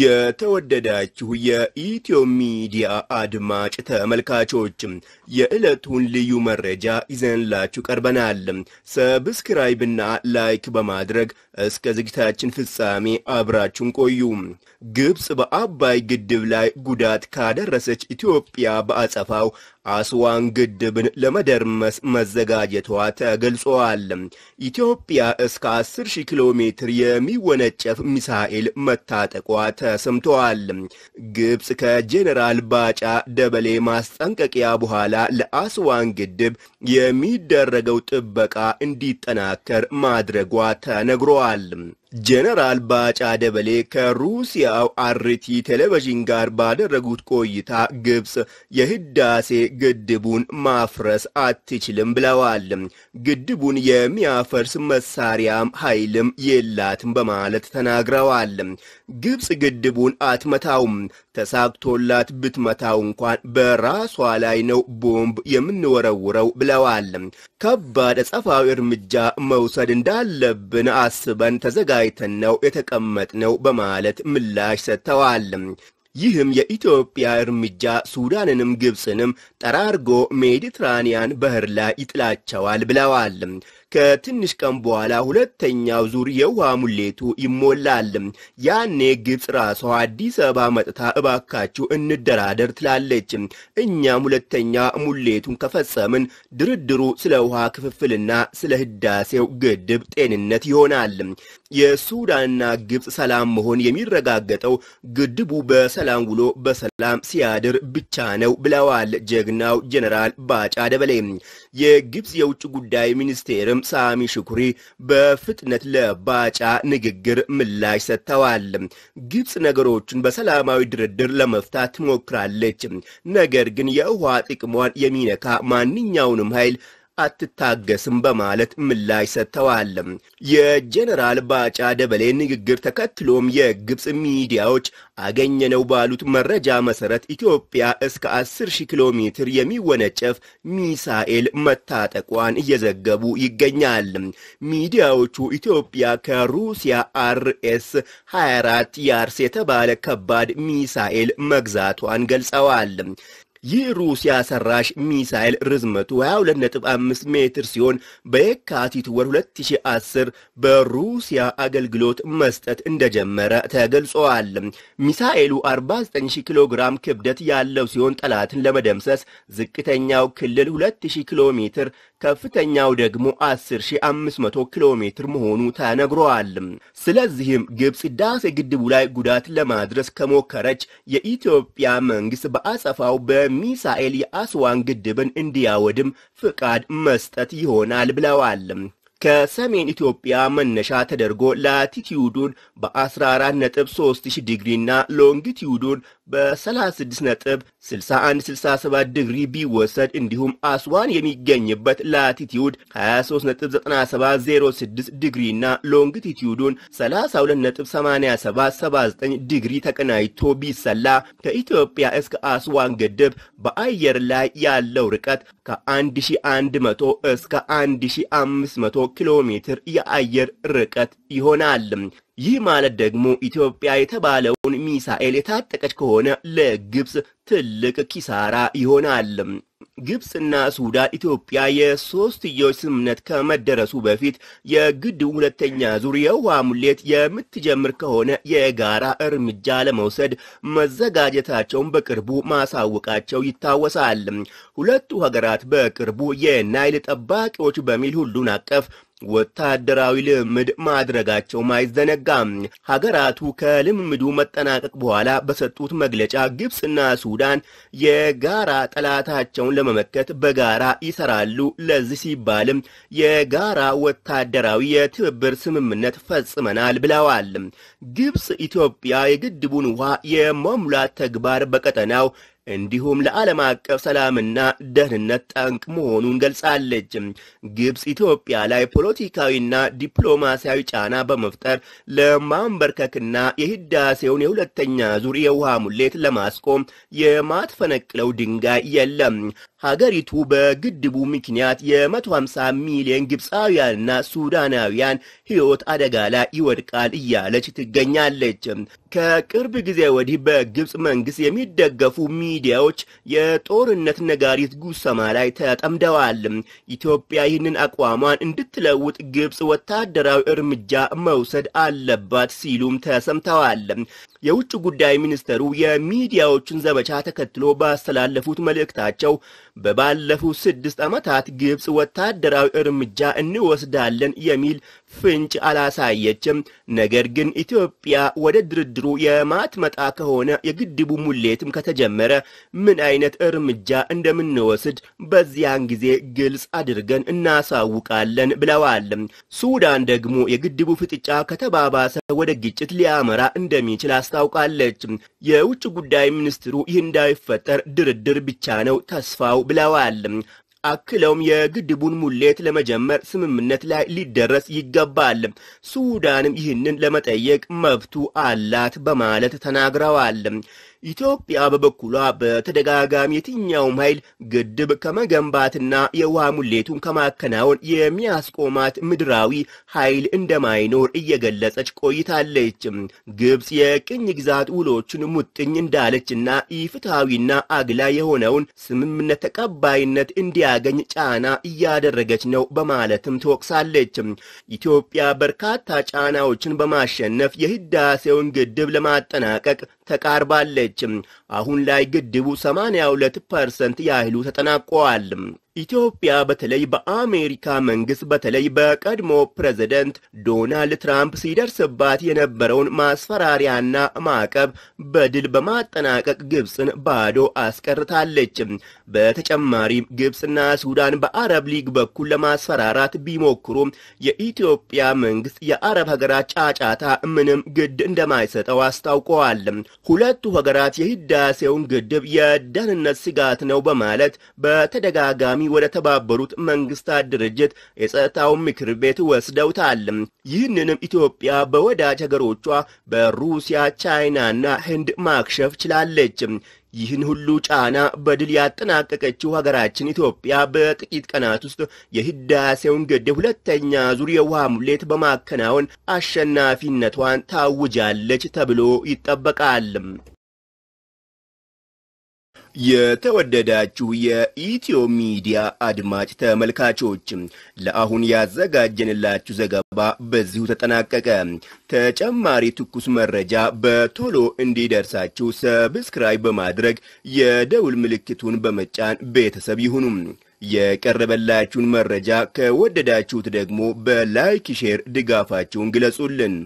የተወደዳችሁ የኢትዮ ሚዲያ አድማጭ ተመልካቾች የዕለቱን ልዩ መረጃ ይዘንላችሁ ቀርበናል። ሰብስክራይብና ላይክ በማድረግ እስከ ዝግጅታችን ፍጻሜ አብራችሁን ቆዩ። ግብፅ በአባይ ግድብ ላይ ጉዳት ካደረሰች ኢትዮጵያ በአጸፋው አስዋን ግድብን ለመደርመስ መዘጋጀቷ ተገልጿል። ኢትዮጵያ እስከ 10 ሺህ ኪሎ ሜትር የሚወነጨፍ ሚሳኤል መታጠቋ ተሰምተዋል። ግብፅ ከጄኔራል ባጫ ደበሌ ማስጠንቀቂያ በኋላ ለአስዋን ግድብ የሚደረገው ጥበቃ እንዲጠናከር ማድረጓ ተነግሯል። ጀነራል ባጫ ደበሌ ከሩሲያው አርቲ ቴሌቪዥን ጋር ባደረጉት ቆይታ ግብፅ የህዳሴ ግድቡን ማፍረስ አትችልም ብለዋል። ግድቡን የሚያፈርስ መሳሪያም ኃይልም የላትም በማለት ተናግረዋል። ግብፅ ግድቡን አትመታውም። ተሳክቶላት ብትመታው እንኳን በራሷ ላይ ነው ቦምብ የምንወረውረው ብለዋል። ከባድ አጸፋዊ እርምጃ መውሰድ እንዳለብን አስበን ተዘጋጅ ተወያይተን ነው የተቀመጥነው በማለት ምላሽ ሰጥተዋል። ይህም የኢትዮጵያ እርምጃ ሱዳንንም ግብፅንም ጠራርጎ ሜዲትራኒያን ባህር ላይ ይጥላቸዋል ብለዋል። ከትንሽ ቀን በኋላ ሁለተኛው ዙር የውሃ ሙሌቱ ይሞላል። ያኔ ግብፅ ራሷ አዲስ አበባ መጥታ እባካችሁ እንደራደር ትላለች። እኛም ሁለተኛ ሙሌቱን ከፈጸምን ድርድሩ ስለ ውሃ ክፍፍልና ስለ ህዳሴው ግድብ ጤንነት ይሆናል። የሱዳንና ግብፅ ሰላም መሆን የሚረጋገጠው ግድቡ በሰላ ሰላም ውሎ በሰላም ሲያድር ብቻ ነው ብለዋል ጀግናው ጀነራል ባጫ ደበሌ። የግብፅ የውጭ ጉዳይ ሚኒስቴርም ሳሚ ሽኩሪ በፍጥነት ለባጫ ንግግር ምላሽ ሰጥተዋል። ግብፅ ነገሮችን በሰላማዊ ድርድር ለመፍታት ትሞክራለች፣ ነገር ግን የውሃ ጥቅሟን የሚነካ ማንኛውንም ኃይል አትታገስም በማለት ምላሽ ሰጥተዋል። የጀኔራል ባጫ ደበሌ ንግግር ተከትሎም የግብፅ ሚዲያዎች አገኘነው ባሉት መረጃ መሰረት ኢትዮጵያ እስከ 10 ሺህ ኪሎ ሜትር የሚወነጨፍ ሚሳኤል መታጠቋን እየዘገቡ ይገኛል። ሚዲያዎቹ ኢትዮጵያ ከሩሲያ አርኤስ 24 ያርስ የተባለ ከባድ ሚሳኤል መግዛቷን ገልጸዋል። ይህ ሩሲያ ሰራሽ ሚሳይል ርዝመቱ 22.5 ሜትር ሲሆን በየካቲት ወር 2010 በሩሲያ አገልግሎት መስጠት እንደጀመረ ተገልጿል። ሚሳኤሉ 49 ኪሎ ግራም ክብደት ያለው ሲሆን ጠላትን ለመደምሰስ ዝቅተኛው ክልል 2000 ኪሎ ሜትር ከፍተኛው ደግሞ 10500 ኪሎ ሜትር መሆኑ ተነግሯል። ስለዚህም ግብፅ ህዳሴ ግድቡ ላይ ጉዳት ለማድረስ ከሞከረች የኢትዮጵያ መንግስት በአጸፋው በሚሳኤል የአስዋን ግድብን እንዲያወድም ፍቃድ መስጠት ይሆናል ብለዋል። ከሰሜን ኢትዮጵያ መነሻ ተደርጎ ላቲቲዩዱን በ14.3 ዲግሪና ሎንግቲዩዱን በ36 ነጥብ 61 67 ዲግሪ ቢወሰድ እንዲሁም አስዋን የሚገኝበት ላቲቲዩድ 23 ነጥብ 97 06 ዲግሪ እና ሎንግቲቲዩዱን 32 ነጥብ 87 79 ዲግሪ ተቀናጅቶ ቢሰላ ከኢትዮጵያ እስከ አስዋን ግድብ በአየር ላይ ያለው ርቀት ከ1100 እስከ 1500 ኪሎ ሜትር የአየር ርቀት ይሆናል። ይህ ማለት ደግሞ ኢትዮጵያ የተባለውን ሚሳኤል የታጠቀች ከሆነ ለግብፅ ትልቅ ኪሳራ ይሆናል። ግብፅና ሱዳን ኢትዮጵያ የሶስትዮሽ ስምምነት ከመደረሱ በፊት የግድቡ ሁለተኛ ዙር የውሃ ሙሌት የምትጀምር ከሆነ የጋራ እርምጃ ለመውሰድ መዘጋጀታቸውን በቅርቡ ማሳወቃቸው ይታወሳል። ሁለቱ ሀገራት በቅርቡ የናይል ጠባቂዎች በሚል ሁሉን አቀፍ ወታደራዊ ልምምድ ማድረጋቸው አይዘነጋም። ሀገራቱ ከልምምዱ መጠናቀቅ በኋላ በሰጡት መግለጫ ግብፅና ሱዳን የጋራ ጠላታቸውን ለመመከት በጋራ ይሰራሉ። ለዚህ ሲባልም የጋራ ወታደራዊ የትብብር ስምምነት ፈጽመናል ብለዋል። ግብፅ ኢትዮጵያ የግድቡን ውሃ የመሙላት ተግባር በቀጠናው እንዲሁም ለዓለም አቀፍ ሰላምና ደህንነት ጠንቅ መሆኑን ገልጻለች። ግብፅ ኢትዮጵያ ላይ ፖለቲካዊና ዲፕሎማሲያዊ ጫና በመፍጠር ለማንበርከክና የህዳሴውን የሁለተኛ ዙር የውሃ ሙሌት ለማስቆም የማትፈነቅለው ድንጋይ የለም። ሀገሪቱ በግድቡ ምክንያት የ150 ሚሊዮን ግብፃውያንና ሱዳናውያን ሕይወት አደጋ ላይ ይወድቃል እያለች ትገኛለች። ከቅርብ ጊዜ ወዲህ በግብፅ መንግስት የሚደገፉ ሚዲያዎች የጦርነት ነጋሪት ጉሰማ ላይ ተጠምደዋል። ኢትዮጵያ ይህንን አቋሟን እንድትለውጥ ግብፅ ወታደራዊ እርምጃ መውሰድ አለባት ሲሉም ተሰምተዋል። የውጭ ጉዳይ ሚኒስተሩ የሚዲያዎችን ዘመቻ ተከትሎ ባስተላለፉት መልእክታቸው በባለፉት ስድስት ዓመታት ግብፅ ወታደራዊ እርምጃ እንወስዳለን የሚል ፍንጭ አላሳየችም፣ ነገር ግን ኢትዮጵያ ወደ ድርድሩ የማትመጣ ከሆነ የግድቡ ሙሌትም ከተጀመረ ምን አይነት እርምጃ እንደምንወስድ በዚያን ጊዜ ግልጽ አድርገን እናሳውቃለን ብለዋል። ሱዳን ደግሞ የግድቡ ፍጥጫ ከተባባሰ ወደ ግጭት ሊያመራ እንደሚችል አስታ አስታውቃለች። የውጭ ጉዳይ ሚኒስትሩ ይህ እንዳይፈጠር ድርድር ብቻ ነው ተስፋው ብለዋል። አክለውም የግድቡን ሙሌት ለመጀመር ስምምነት ላይ ሊደረስ ይገባል፣ ሱዳንም ይህንን ለመጠየቅ መብቱ አላት በማለት ተናግረዋል። ኢትዮጵያ በበኩሏ በተደጋጋሚ የትኛውም ኃይል ግድብ ከመገንባትና የውሃ ሙሌቱን ከማከናወን የሚያስቆማት ምድራዊ ኃይል እንደማይኖር እየገለጸች ቆይታለች። ግብፅ የቅኝ ግዛት ውሎችን ሙጥኝ እንዳለችና ኢፍትሐዊና አግላ የሆነውን ስምምነት ተቀባይነት እንዲያ እንዳያገኝ ጫና እያደረገች ነው በማለትም ትወቅሳለች። ኢትዮጵያ በርካታ ጫናዎችን በማሸነፍ የህዳሴውን ግድብ ለማጠናቀቅ ተቃርባለች። አሁን ላይ ግድቡ 82 ፐርሰንት ያህሉ ተጠናቋል። ኢትዮጵያ በተለይ በአሜሪካ መንግስት በተለይ በቀድሞ ፕሬዝደንት ዶናልድ ትራምፕ ሲደርስባት የነበረውን ማስፈራሪያና ማዕቀብ በድል በማጠናቀቅ ግብፅን ባዶ አስቀርታለች። በተጨማሪም ግብፅና ሱዳን በአረብ ሊግ በኩል ለማስፈራራት ቢሞክሩም የኢትዮጵያ መንግስት የአረብ ሀገራት ጫጫታ ምንም ግድ እንደማይሰጠው አስታውቀዋል። ሁለቱ ሀገራት የህዳሴውን ግድብ የደህንነት ስጋት ነው በማለት በተደጋጋሚ ወደ ተባበሩት መንግስታት ድርጅት የጸጥታውን ምክር ቤት ወስደውታል። ይህንንም ኢትዮጵያ በወዳጅ ሀገሮቿ በሩሲያ ቻይናና ህንድ ማክሸፍ ችላለች። ይህን ሁሉ ጫና በድል ያጠናቀቀችው ሀገራችን ኢትዮጵያ በጥቂት ቀናት ውስጥ የህዳሴውን ግድብ ሁለተኛ ዙር የውሃ ሙሌት በማከናወን አሸናፊነቷን ታውጃለች ተብሎ ይጠበቃል። የተወደዳችሁ የኢትዮ ሚዲያ አድማጭ ተመልካቾች ለአሁን ያዘጋጀንላችሁ ዘገባ በዚሁ ተጠናቀቀ። ተጨማሪ ትኩስ መረጃ በቶሎ እንዲደርሳችሁ ሰብስክራይብ በማድረግ የደውል ምልክቱን በመጫን ቤተሰብ ይሁኑ። የቀረበላችሁን መረጃ ከወደዳችሁት ደግሞ በላይክ ሼር ድጋፋችሁን ግለጹልን።